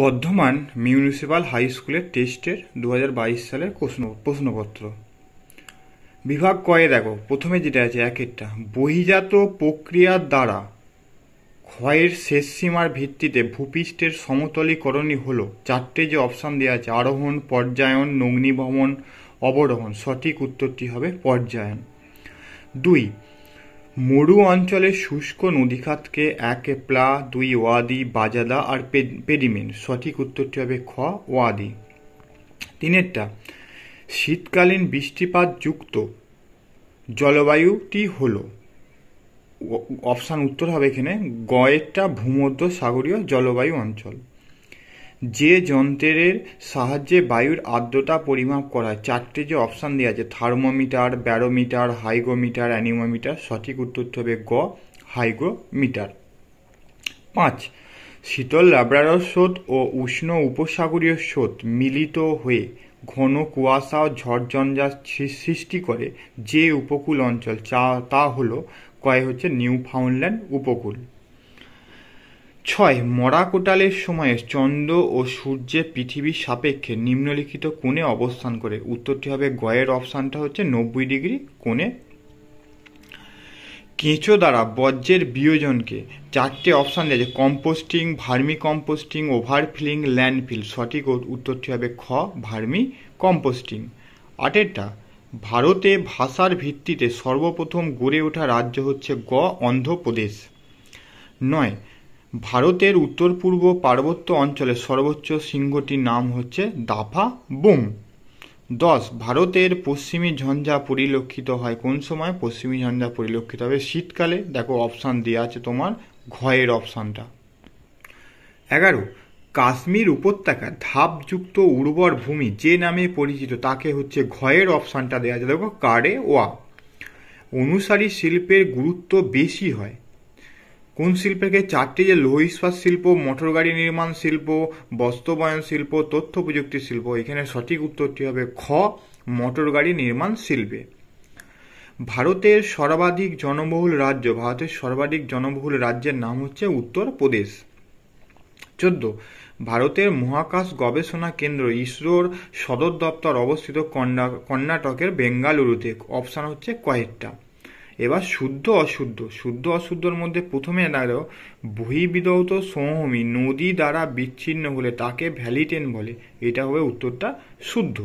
Bardhaman municipal high স্কুলের টেস্টের দু সালের প্রশ্ন প্রশ্নপত্র বিভাগ কয়ে দেখো প্রথমে যেটা আছে একেরটা বহিজাত প্রক্রিয়ার দ্বারা ক্ষয়ের শেষ সীমার ভিত্তিতে ভূপৃষ্ঠের সমতলীকরণই হল চারটে যে অপশান দেওয়া আছে আরোহণ পর্যায়ন নগ্নিভ্রমণ অবরোহণ সঠিক উত্তরটি হবে পর্যায়ন দুই মরু অঞ্চলের শুষ্ক নদীখাতকে এক প্লা দুই ওয়াদি বাজাদা আর পেডিমেন সঠিক উত্তরটি হবে খ ওয়াদি তিনেরটা শীতকালীন বৃষ্টিপাত যুক্ত জলবায়ুটি হল অপশান উত্তর হবে এখানে গয়েরটা ভূমধ্য সাগরীয় জলবায়ু অঞ্চল যে যন্ত্রের সাহায্যে বায়ুর আর্দ্রতা পরিমাপ করা চারটে যে অপশান দেওয়া আছে থার্মোমিটার ব্যারোমিটার হাইগোমিটার অ্যানিমোমিটার সঠিক উত্তর হবে গ হাইগোমিটার পাঁচ শীতল ল্যাব্রাডর স্রোত ও উষ্ণ উপসাগরীয় স্রোত মিলিত হয়ে ঘন কুয়াশা ও ঝড়ঝঞ্ঝা সৃষ্টি করে যে উপকূল অঞ্চল চা তা হলো কয় হচ্ছে নিউ ফাউন্ডল্যান্ড উপকূল ছয় মরা কোটালের সময়ে চন্দ্র ও সূর্যে পৃথিবীর সাপেক্ষে নিম্নলিখিত কোণে অবস্থান করে উত্তরটি হবে গয়ের অপশানটা হচ্ছে নব্বই ডিগ্রি কোণে কেঁচো দ্বারা বজ্রের বিয়োজনকে চারটে অপশান দিয়েছে composting vermi composting overfilling landfill সঠিক উত্তরটি হবে খ ভার্মি কম্পোস্টিং আটেরটা ভারতে ভাষার ভিত্তিতে সর্বপ্রথম গড়ে ওঠা রাজ্য হচ্ছে গ অন্ধ্রপ্রদেশ নয় ভারতের উত্তর পূর্ব পার্বত্য অঞ্চলের সর্বোচ্চ শৃঙ্গটির নাম হচ্ছে দাফা বুম দশ ভারতের পশ্চিমী ঝঞ্ঝা পরিলক্ষিত হয় কোন সময় পশ্চিমী ঝঞ্ঝা পরিলক্ষিত হবে শীতকালে দেখো অপশান দেওয়া আছে তোমার ঘয়ের অপশানটা এগারো কাশ্মীর উপত্যকা ধাপযুক্ত উর্বর ভূমি যে নামে পরিচিত তাকে হচ্ছে ঘয়ের অপশানটা দেওয়া আছে দেখো কারে ওয়া অনুসারী শিল্পের গুরুত্ব বেশি হয় কোন শিল্পকে চারটি যে লৌহ ইস্পাত শিল্প মোটর গাড়ি নির্মাণ শিল্প বস্ত্রবয়ন শিল্প তথ্য প্রযুক্তি শিল্প এখানে সঠিক উত্তরটি হবে খ মোটর গাড়ি নির্মাণ শিল্পে ভারতের সর্বাধিক জনবহুল রাজ্য ভারতের সর্বাধিক জনবহুল রাজ্যের নাম হচ্ছে উত্তরপ্রদেশ চোদ্দ ভারতের মহাকাশ গবেষণা কেন্দ্র ইসরোর সদর দপ্তর অবস্থিত কর্ণাটকের বেঙ্গালুরুতে অপশান হচ্ছে কয়েকটা এবার শুদ্ধ অশুদ্ধ শুদ্ধ অশুদ্ধর মধ্যে প্রথমে দাঁড়ো বহিবিদৌত সমভূমি নদী দ্বারা বিচ্ছিন্ন হলে তাকে ভ্যালিটেন বলে এটা হবে উত্তরটা শুদ্ধ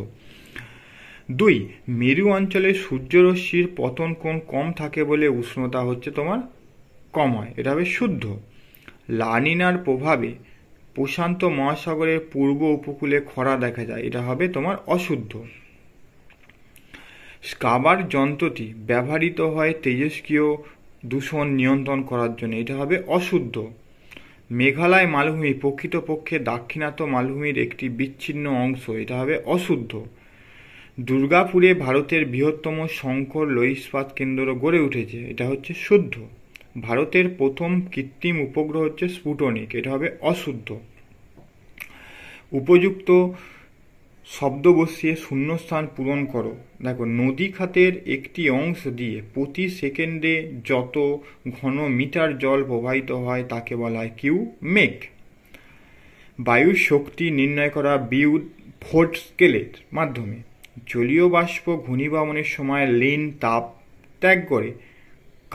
দুই মেরু অঞ্চলে সূর্যরশ্মির পতন কোণ কম থাকে বলে উষ্ণতা হচ্ছে তোমার কম হয় এটা হবে শুদ্ধ লানিনার প্রভাবে প্রশান্ত মহাসাগরের পূর্ব উপকূলে খরা দেখা যায় এটা হবে তোমার অশুদ্ধ স্কাবার যন্ত্রটি ব্যবহৃত হয় তেজস্ক্রিয় দূষণ নিয়ন্ত্রণ করার জন্য এটা হবে অশুদ্ধ মেঘালয় মালভূমি প্রকৃতপক্ষে দাক্ষিণাত্য মালভূমির একটি বিচ্ছিন্ন অংশ এটা হবে অশুদ্ধ দুর্গাপুরে ভারতের বৃহত্তম শঙ্কর লইস্পাত কেন্দ্র গড়ে উঠেছে এটা হচ্ছে শুদ্ধ ভারতের প্রথম কৃত্রিম উপগ্রহ হচ্ছে স্পুটনিক এটা হবে অশুদ্ধ উপযুক্ত শব্দ বসিয়ে শূন্যস্থান পূরণ করো দেখো নদী খাতের একটি অংশ দিয়ে প্রতি সেকেন্ডে যত ঘন মিটার জল প্রবাহিত হয় তাকে বলা হয় কিউ মেক বায়ু শক্তি নির্ণয় করা বিউ ফোর্ট স্কেলের মাধ্যমে জলীয় বাষ্প ঘনীভবনের সময় লিন তাপ ত্যাগ করে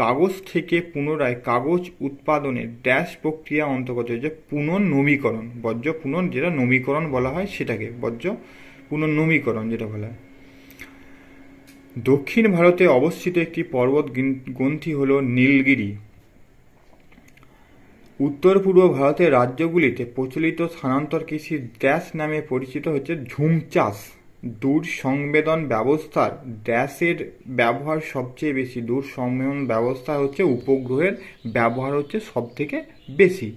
কাগজ থেকে পুনরায় কাগজ উৎপাদনের ড্যাশ প্রক্রিয়া অন্তর্গত যে পুনর্নবীকরণ বর্জ্য পুনর যেটা নবীকরণ বলা হয় সেটাকে বর্জ্য পুনর্নবীকরণ যেটা বলা হয় দক্ষিণ ভারতে অবস্থিত একটি পর্বত গ্রন্থি হল নীলগিরি উত্তর পূর্ব ভারতের রাজ্যগুলিতে প্রচলিত স্থানান্তর কৃষি ড্যাশ নামে পরিচিত হচ্ছে ঝুম চাষ দূর সংবেদন ব্যবস্থার ড্যাশের ব্যবহার সবচেয়ে বেশি দূর সংবেদন ব্যবস্থা হচ্ছে উপগ্রহের ব্যবহার হচ্ছে সব থেকে বেশি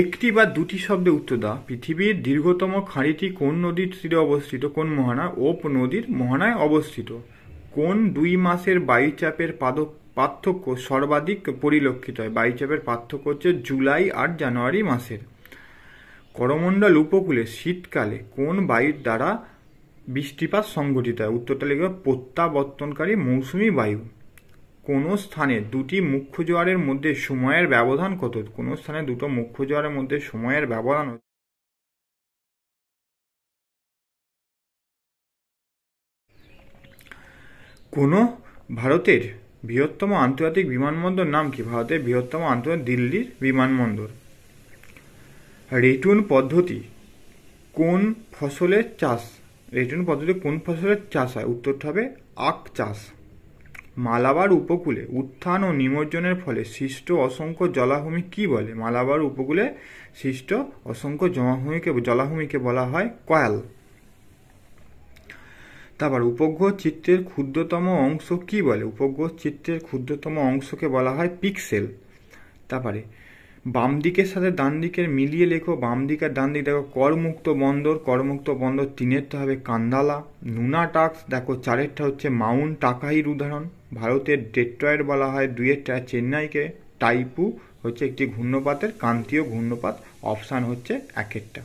একটি বা দুটি শব্দে উত্তর দেওয়া পৃথিবীর দীর্ঘতম খাঁড়িটি কোন নদীর তীরে অবস্থিত কোন মহানা ওপ নদীর মহানায় অবস্থিত কোন দুই মাসের বায়ুচাপের পাদক পার্থক্য সর্বাধিক পরিলক্ষিত হয় বায়ুচাপের পার্থক্য হচ্ছে জুলাই আর জানুয়ারি মাসের করমণ্ডল উপকূলে শীতকালে কোন বায়ুর দ্বারা বৃষ্টিপাত সংঘটিত হয় উত্তরটা লিখবে প্রত্যাবর্তনকারী মৌসুমি বায়ু কোন স্থানে দুটি মুখ্য জোয়ারের মধ্যে সময়ের ব্যবধান কত কোনো স্থানে দুটো মুখ্য জোয়ারের মধ্যে সময়ের ব্যবধান কোনো ভারতের বৃহত্তম আন্তর্জাতিক বিমানবন্দর নাম কি ভারতের বৃহত্তম আন্তর্জাতিক দিল্লির বিমানবন্দর রেটুন পদ্ধতি কোন ফসলের চাষ রেটুন পদ্ধতি কোন ফসলের চাষ হয় উত্তরটা হবে আখ চাষ মালাবার উপকূলে উত্থান ও নিমজ্জনের ফলে সৃষ্ট অসংখ্য জলাভূমি কি বলে মালাবার উপকূলে সৃষ্ট অসংখ্য জমাভূমিকে জলাভূমিকে বলা হয় কয়াল তারপর উপগ্রহ চিত্রের ক্ষুদ্রতম অংশ কি বলে উপগ্রহ চিত্রের ক্ষুদ্রতম অংশকে বলা হয় পিক্সেল তারপরে বাম দিকের সাথে ডান দিকের মিলিয়ে লেখো বাম দিক আর ডান দিক দেখো করমুক্ত বন্দর করমুক্ত বন্দর তিনেরটা হবে কান্দালা নুনা টাক্স দেখো চারেরটা হচ্ছে মাউন্ট টাকাহির উদাহরণ ভারতের ডেট্রয়েড বলা হয় দুইয়েরটা চেন্নাইকে টাইপু হচ্ছে একটি ঘূর্ণপাতের কান্তীয় ঘূর্ণপাত অপশান হচ্ছে একেরটা